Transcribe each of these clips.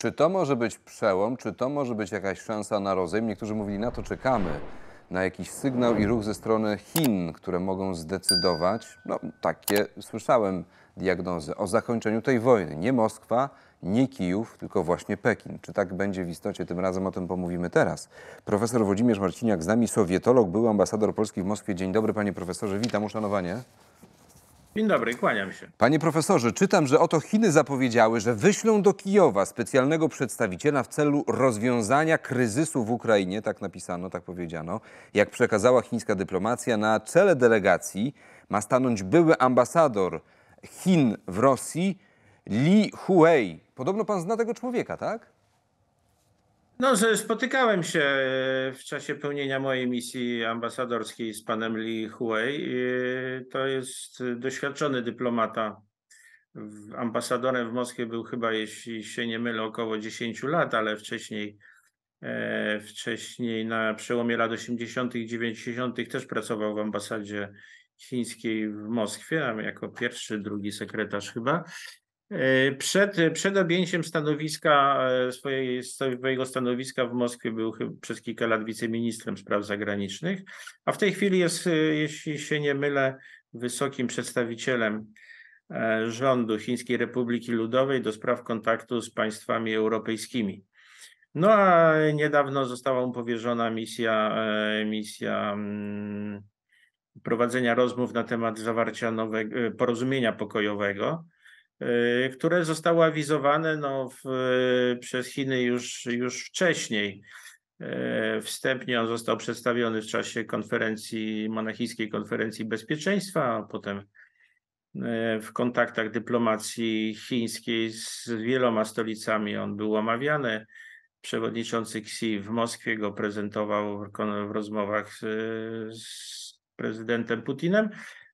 Czy to może być przełom, czy to może być jakaś szansa na rozejm? Niektórzy mówili, na to czekamy, na jakiś sygnał i ruch ze strony Chin, które mogą zdecydować, no takie słyszałem diagnozy, o zakończeniu tej wojny. Nie Moskwa, nie Kijów, tylko właśnie Pekin. Czy tak będzie w istocie? Tym razem o tym pomówimy teraz. Profesor Włodzimierz Marciniak z nami, sowietolog, był ambasador Polski w Moskwie. Dzień dobry panie profesorze, witam, uszanowanie. Dzień dobry, kłaniam się. Panie profesorze, czytam, że oto Chiny zapowiedziały, że wyślą do Kijowa specjalnego przedstawiciela w celu rozwiązania kryzysu w Ukrainie, tak napisano, tak powiedziano. Jak przekazała chińska dyplomacja, na czele delegacji ma stanąć były ambasador Chin w Rosji, Li Huei. Podobno pan zna tego człowieka, tak? No, spotykałem się e, w czasie pełnienia mojej misji ambasadorskiej z panem Li Huey. To jest e, doświadczony dyplomata. Ambasadorem w Moskwie był chyba, jeśli się nie mylę, około 10 lat, ale wcześniej, e, wcześniej na przełomie lat 80. i 90. też pracował w ambasadzie chińskiej w Moskwie, jako pierwszy, drugi sekretarz chyba. E, przed, przed objęciem stanowiska, e, swojej, swojego stanowiska w Moskwie był przez kilka lat wiceministrem spraw zagranicznych, a w tej chwili jest, e, jeśli się nie mylę, wysokim przedstawicielem rządu Chińskiej Republiki Ludowej do spraw kontaktu z państwami europejskimi. No a niedawno została mu powierzona misja, misja mm, prowadzenia rozmów na temat zawarcia nowego porozumienia pokojowego Y, które zostały awizowane no, w, przez Chiny już, już wcześniej. Y, wstępnie on został przedstawiony w czasie konferencji, monachijskiej konferencji bezpieczeństwa, a potem y, w kontaktach dyplomacji chińskiej z wieloma stolicami on był omawiany. Przewodniczący Xi w Moskwie go prezentował w rozmowach z, z prezydentem Putinem.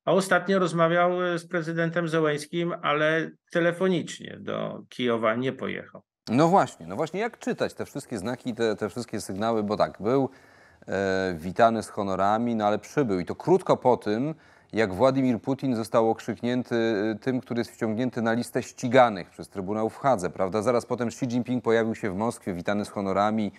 A ostatnio rozmawiał e, z prezydentem Zełęskim, ale telefonicznie do Kijowa nie pojechał. No właśnie, no właśnie, jak czytać te wszystkie znaki, te, te wszystkie sygnały, bo tak, był e, witany z honorami, no ale przybył i to krótko po tym, jak Władimir Putin został okrzyknięty e, tym, który jest wciągnięty na listę ściganych przez Trybunał w Hadze, prawda? Zaraz potem Xi Jinping pojawił się w Moskwie, witany z honorami,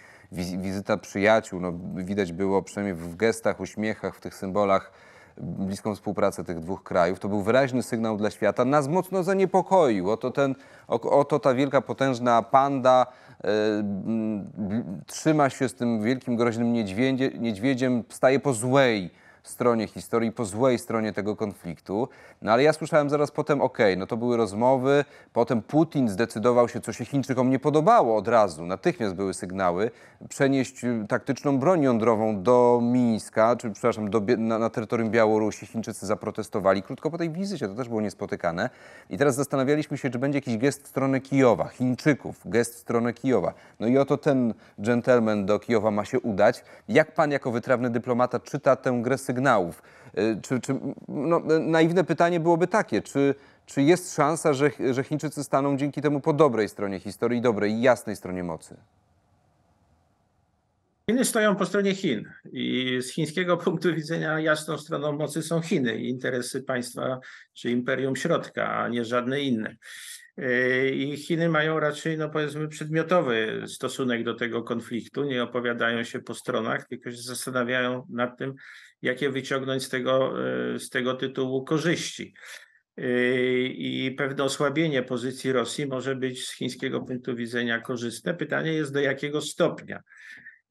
wizyta przyjaciół, no widać było przynajmniej w gestach, uśmiechach, w tych symbolach, bliską współpracę tych dwóch krajów. To był wyraźny sygnał dla świata. Nas mocno zaniepokoił. Oto, ten, oto ta wielka, potężna panda e, trzyma się z tym wielkim, groźnym niedźwiedzie, niedźwiedziem, staje po złej stronie historii, po złej stronie tego konfliktu. No ale ja słyszałem zaraz potem, ok, no to były rozmowy, potem Putin zdecydował się, co się Chińczykom nie podobało od razu, natychmiast były sygnały, przenieść y, taktyczną broń jądrową do Mińska, czy przepraszam, do, na, na terytorium Białorusi. Chińczycy zaprotestowali krótko po tej wizycie, to też było niespotykane. I teraz zastanawialiśmy się, czy będzie jakiś gest w stronę Kijowa, Chińczyków, gest w stronę Kijowa. No i oto ten dżentelmen do Kijowa ma się udać. Jak pan jako wytrawny dyplomata czyta tę grę sygnałów? sygnałów. E, czy, czy, no, e, naiwne pytanie byłoby takie, czy, czy jest szansa, że, że Chińczycy staną dzięki temu po dobrej stronie historii, dobrej i jasnej stronie mocy? Chiny stoją po stronie Chin i z chińskiego punktu widzenia jasną stroną mocy są Chiny i interesy państwa czy imperium środka, a nie żadne inne. I Chiny mają raczej, no powiedzmy, przedmiotowy stosunek do tego konfliktu. Nie opowiadają się po stronach, tylko się zastanawiają nad tym, jakie wyciągnąć z tego, e, z tego tytułu korzyści. E, I pewne osłabienie pozycji Rosji może być z chińskiego punktu widzenia korzystne. Pytanie jest, do jakiego stopnia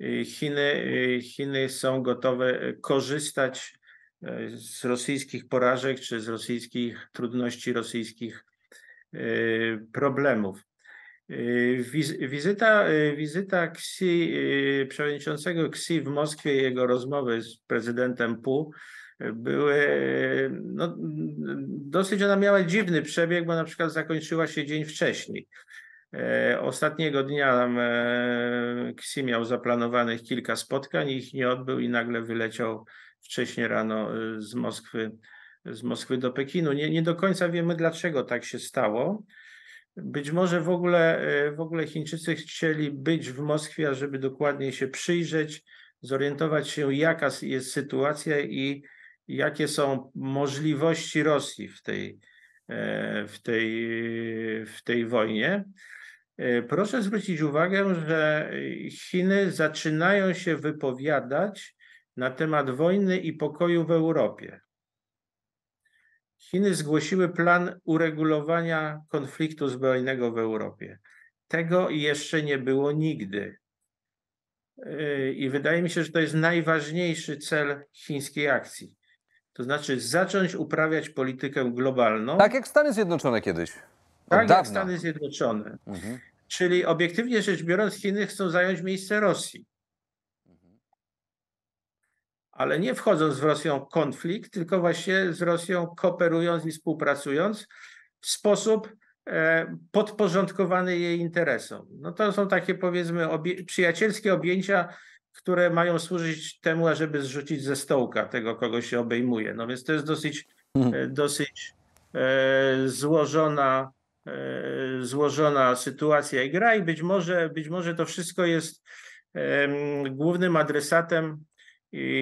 e, Chiny, Chiny są gotowe korzystać z rosyjskich porażek czy z rosyjskich trudności rosyjskich Y, problemów. Y, wizyta, y, wizyta Xi, przewodniczącego Xi w Moskwie i jego rozmowy z prezydentem Pu były no, dosyć, ona miała dziwny przebieg, bo na przykład zakończyła się dzień wcześniej. Ostatniego dnia Xi miał zaplanowanych kilka spotkań, ich nie odbył i nagle wyleciał wcześniej rano z Moskwy z Moskwy do Pekinu. Nie, nie do końca wiemy, dlaczego tak się stało. Być może w ogóle, e, w ogóle Chińczycy chcieli być w Moskwie, żeby dokładnie się przyjrzeć, zorientować się, jaka jest sytuacja i jakie są możliwości Rosji w tej, e, w tej, w tej wojnie. E, proszę zwrócić uwagę, że Chiny zaczynają się wypowiadać na temat wojny i pokoju w Europie. Chiny zgłosiły plan uregulowania konfliktu zbrojnego w Europie. Tego jeszcze nie było nigdy. Y, I wydaje mi się, że to jest najważniejszy cel chińskiej akcji. To znaczy zacząć uprawiać politykę globalną. Tak jak Stany Zjednoczone kiedyś. Od tak dawna. jak Stany Zjednoczone. Mhm. Czyli obiektywnie rzecz biorąc, Chiny chcą zająć miejsce Rosji ale nie wchodząc z Rosją w konflikt, tylko właśnie z Rosją kooperując i współpracując w sposób e, podporządkowany jej interesom. No to są takie powiedzmy obie przyjacielskie objęcia, które mają służyć temu, ażeby zrzucić ze stołka tego, kogo się obejmuje. No więc to jest dosyć, mhm. e, dosyć e, złożona, złożona sytuacja i gra i być może, być może to wszystko jest głównym adresatem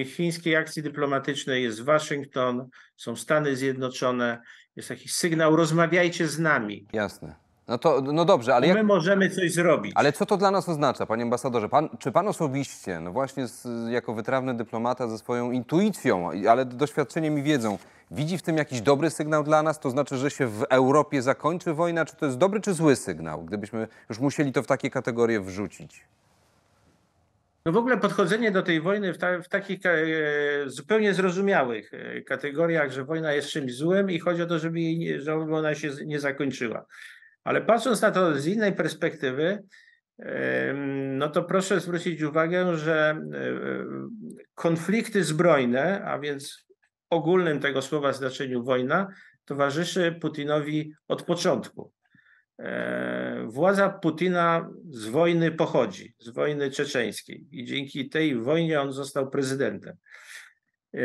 chińskiej akcji dyplomatycznej jest Waszyngton, są Stany Zjednoczone, jest jakiś sygnał, rozmawiajcie z nami. Jasne. No, to, no dobrze, ale. Jak... My możemy coś zrobić. Ale co to dla nas oznacza, panie ambasadorze? Pan, czy pan osobiście, no właśnie z, jako wytrawny dyplomata ze swoją intuicją, ale doświadczeniem i wiedzą, widzi w tym jakiś dobry sygnał dla nas? To znaczy, że się w Europie zakończy wojna? Czy to jest dobry czy zły sygnał, gdybyśmy już musieli to w takie kategorie wrzucić? No w ogóle podchodzenie do tej wojny w, ta, w takich e, zupełnie zrozumiałych e, kategoriach, że wojna jest czymś złym i chodzi o to, żeby, jej, żeby ona się nie zakończyła. Ale patrząc na to z innej perspektywy, no to proszę zwrócić uwagę, że e, konflikty zbrojne, a więc ogólnym tego słowa znaczeniu wojna, towarzyszy Putinowi od początku. E, władza Putina z wojny pochodzi, z wojny czeczeńskiej i dzięki tej wojnie on został prezydentem. E,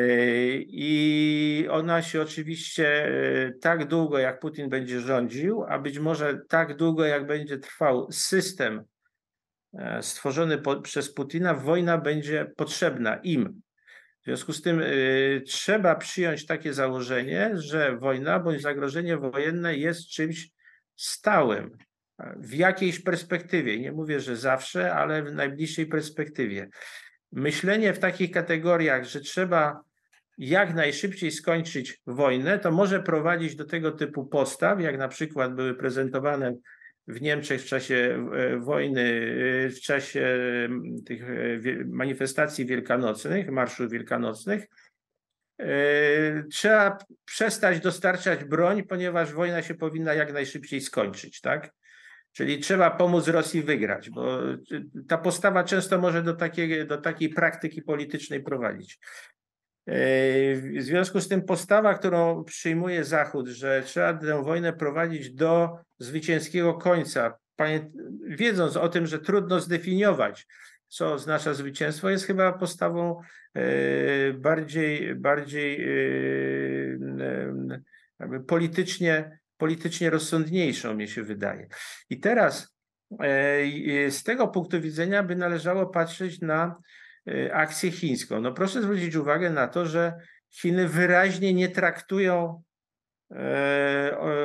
I ona się oczywiście e, tak długo, jak Putin będzie rządził, a być może tak długo, jak będzie trwał system stworzony po, przez Putina, wojna będzie potrzebna im. W związku z tym trzeba przyjąć takie założenie, że wojna bądź zagrożenie wojenne jest czymś stałym e, w jakiejś perspektywie. Nie mówię, że zawsze, ale w najbliższej perspektywie. Myślenie w takich kategoriach, że trzeba jak najszybciej skończyć wojnę, to może prowadzić do tego typu postaw, jak na przykład były prezentowane w Niemczech w czasie e, wojny, e, w czasie tych manifestacji wielkanocnych, marszów wielkanocnych, Yy, trzeba przestać dostarczać broń, ponieważ wojna się powinna jak najszybciej skończyć, tak? Czyli trzeba pomóc Rosji wygrać, bo yy, ta postawa często może do takiej, do takiej praktyki politycznej prowadzić. Yy, w związku z tym postawa, którą przyjmuje Zachód, że trzeba tę wojnę prowadzić do zwycięskiego końca, wiedząc o tym, że trudno zdefiniować, co oznacza zwycięstwo, jest chyba postawą e, bardziej, bardziej e, e, politycznie, politycznie rozsądniejszą, mi się wydaje. I teraz z tego punktu widzenia by należało patrzeć na akcję chińską. No proszę zwrócić uwagę na to, że Chiny wyraźnie nie traktują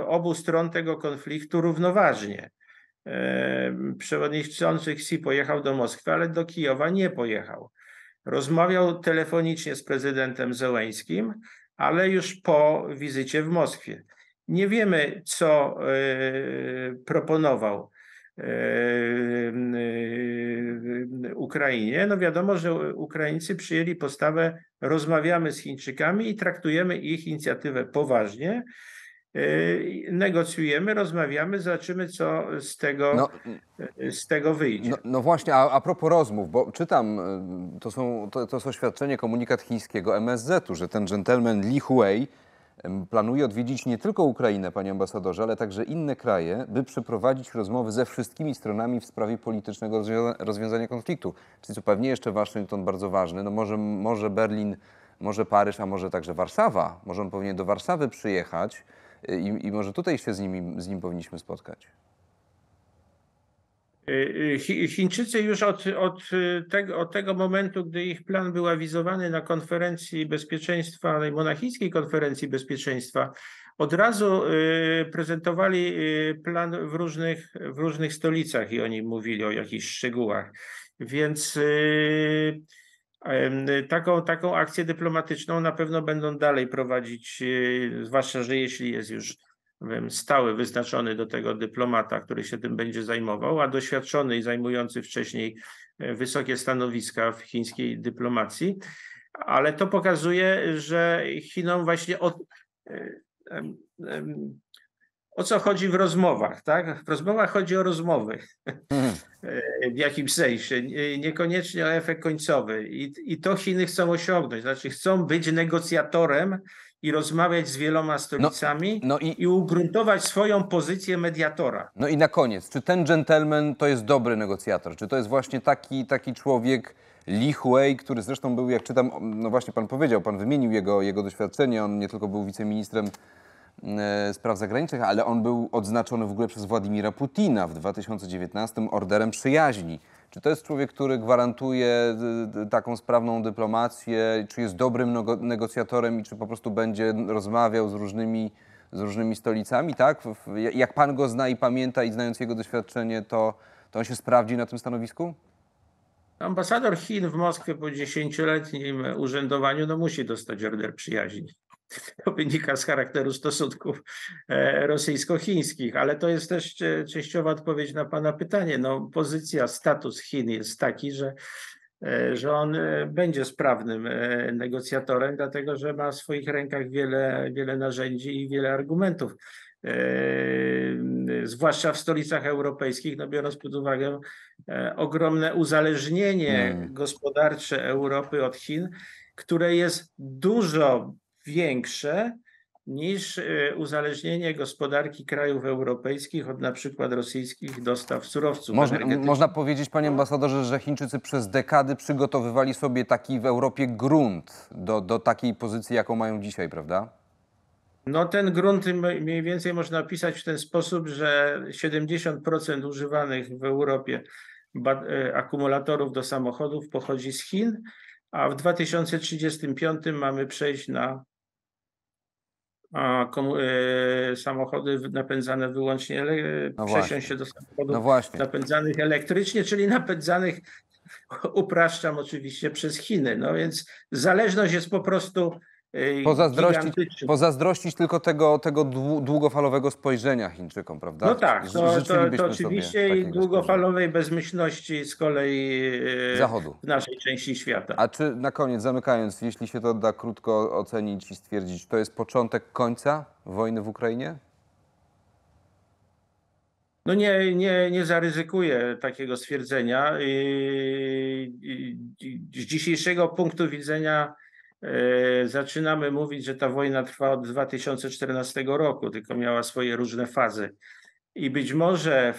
obu stron tego konfliktu równoważnie przewodniczący Xi pojechał do Moskwy, ale do Kijowa nie pojechał. Rozmawiał telefonicznie z prezydentem Zełeńskim, ale już po wizycie w Moskwie. Nie wiemy, co e, proponował. E, e, Ukrainie. No wiadomo, że Ukraińcy przyjęli postawę rozmawiamy z Chińczykami i traktujemy ich inicjatywę poważnie. Y, negocjujemy, rozmawiamy, zobaczymy, co z tego, no, y, z tego wyjdzie. No, no, właśnie, a, a propos rozmów, bo czytam, y, to, są, to, to oświadczenie, komunikat chińskiego MSZ-u, że ten dżentelmen Li Huey planuje odwiedzić nie tylko Ukrainę, panie ambasadorze, ale także inne kraje, by przeprowadzić rozmowy ze wszystkimi stronami w sprawie politycznego rozwiąza rozwiązania konfliktu. Czyli co pewnie jeszcze Waszyngton bardzo ważny, no może, może Berlin, może Paryż, a może także Warszawa. Może on powinien do Warszawy przyjechać, i, i może tutaj się z, nimi, z nim powinniśmy spotkać. Y, y, Chińczycy już od, od, y, tego, od, tego, momentu, gdy ich plan był awizowany na konferencji bezpieczeństwa, na monachijskiej konferencji bezpieczeństwa, od razu prezentowali plan w różnych, w różnych stolicach i oni mówili o jakichś szczegółach. Więc Taką, taką akcję dyplomatyczną na pewno będą dalej prowadzić, y, zwłaszcza, że jeśli jest już wiem, stały wyznaczony do tego dyplomata, który się tym będzie zajmował, a doświadczony i zajmujący wcześniej e, wysokie stanowiska w chińskiej dyplomacji. Ale to pokazuje, że Chinom właśnie od, e, o co chodzi w rozmowach, tak? W rozmowach chodzi o rozmowy hmm. e, w jakimś sensie, niekoniecznie o efekt końcowy. I, I to Chiny chcą osiągnąć, znaczy chcą być negocjatorem i rozmawiać z wieloma stolicami no, no i, i, ugruntować swoją pozycję mediatora. No i na koniec, czy ten gentleman to jest dobry negocjator? Czy to jest właśnie taki, taki człowiek Li Huey, który zresztą był, jak czytam, no właśnie pan powiedział, pan wymienił jego, jego doświadczenie, on nie tylko był wiceministrem E, spraw Zagranicznych, ale on był odznaczony w ogóle przez Władimira Putina w 2019 orderem przyjaźni. Czy to jest człowiek, który gwarantuje e, taką sprawną dyplomację? Czy jest dobrym negocjatorem i czy po prostu będzie rozmawiał z różnymi, z różnymi stolicami? Tak? Jak pan go zna i pamięta i znając jego doświadczenie, to, to on się sprawdzi na tym stanowisku? Ambasador Chin w Moskwie po dziesięcioletnim urzędowaniu no musi dostać order przyjaźni to wynika z charakteru stosunków e, rosyjsko-chińskich, ale to jest też częściowa odpowiedź na Pana pytanie. No, pozycja, status Chin jest taki, że e, że on e, będzie sprawnym negocjatorem, dlatego że ma w swoich rękach wiele, wiele narzędzi i wiele argumentów. Zwłaszcza w stolicach europejskich, no biorąc pod uwagę ogromne uzależnienie mm. gospodarcze Europy od Chin, które jest dużo większe niż e, uzależnienie gospodarki krajów europejskich od na przykład rosyjskich dostaw surowców można, można powiedzieć, panie no. ambasadorze, że Chińczycy przez dekady przygotowywali sobie taki w Europie grunt do, do takiej pozycji, jaką mają dzisiaj, prawda? No ten grunt mniej więcej można opisać w ten sposób, że 70% używanych w Europie e, akumulatorów do samochodów pochodzi z Chin, a w 2035 mamy przejść na a komu- e, samochody napędzane wyłącznie ele- no e, przesiąść się do samochodów no napędzanych elektrycznie, czyli napędzanych, upraszczam oczywiście, przez Chiny. No więc zależność jest po prostu Pozazdrościć, pozazdrościć tylko tego, tego długofalowego spojrzenia Chińczykom, prawda? No tak, to, to, to oczywiście i długofalowej spojrzenia. bezmyślności z kolei e, Zachodu. w naszej części świata. A czy na koniec, zamykając, jeśli się to da krótko ocenić i stwierdzić, to jest początek końca wojny w Ukrainie? No nie, nie, nie zaryzykuję takiego stwierdzenia. Z dzisiejszego punktu widzenia E, zaczynamy mówić, że ta wojna trwa od 2014 roku, tylko miała swoje różne fazy. I być może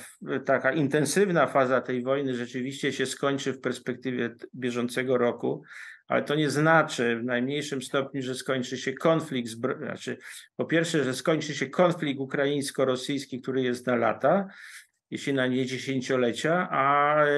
taka intensywna faza tej wojny rzeczywiście się skończy w perspektywie bieżącego roku, ale to nie znaczy w najmniejszym stopniu, że skończy się konflikt, znaczy po pierwsze, że skończy się konflikt ukraińsko-rosyjski, który jest na lata, jeśli na nie dziesięciolecia, a e,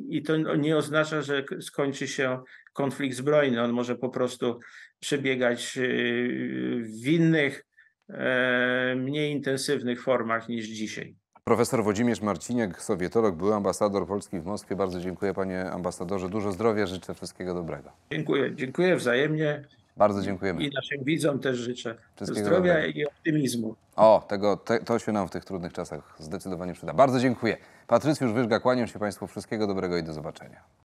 i to nie oznacza, że skończy się konflikt zbrojny. On może po prostu przebiegać y, w innych, e, mniej intensywnych formach niż dzisiaj. Profesor Włodzimierz Marciniak, sowietolog, był ambasador Polski w Moskwie. Bardzo dziękuję panie ambasadorze. Dużo zdrowia, życzę wszystkiego dobrego. Dziękuję, dziękuję wzajemnie. Bardzo dziękujemy. I naszym widzom też życzę Wszystkiego zdrowia dobrego. i optymizmu. O, tego, te, to się nam w tych trudnych czasach zdecydowanie przyda. Bardzo dziękuję. Patrycjusz Wyżga, kłaniam się Państwu. Wszystkiego dobrego i do zobaczenia.